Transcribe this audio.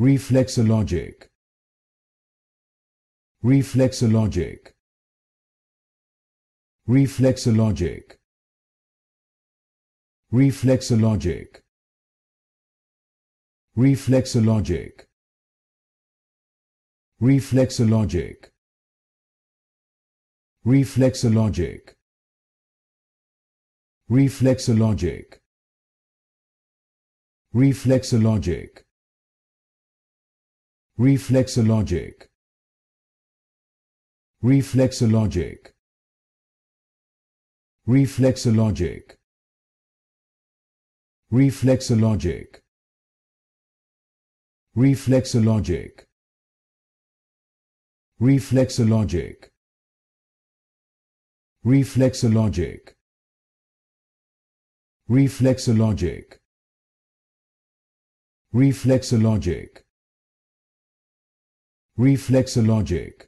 reflexologic reflexologic reflexologic reflexologic reflexologic reflexologic reflexologic reflexologic reflexologic reflexologic reflexologic reflexologic reflexologic reflexologic reflexologic reflexologic reflexologic reflexologic Reflexologic